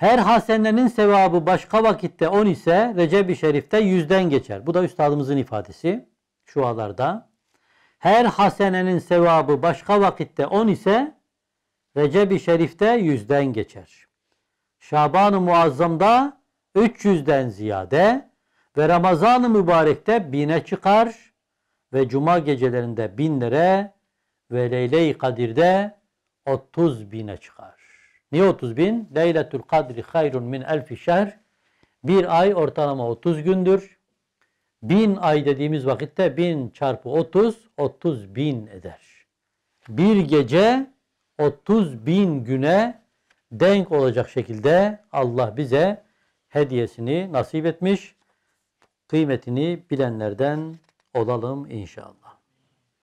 Her hasenenin sevabı başka vakitte 10 ise Recep-i Şerif'te yüzden geçer. Bu da üstadımızın ifadesi şu şualarda. Her hasenenin sevabı başka vakitte 10 ise Recep-i Şerif'te yüzden geçer. Şaban-ı Muazzam'da 300'den ziyade ve Ramazan-ı Mübarek'te bine çıkar ve Cuma gecelerinde binlere ve Leyle-i Kadir'de 30 bine çıkar. Niye 30 bin? Leyletül kadri hayrun min elfi şehr. Bir ay ortalama 30 gündür. Bin ay dediğimiz vakitte bin çarpı 30, 30 bin eder. Bir gece 30 bin güne denk olacak şekilde Allah bize hediyesini nasip etmiş. Kıymetini bilenlerden olalım inşallah.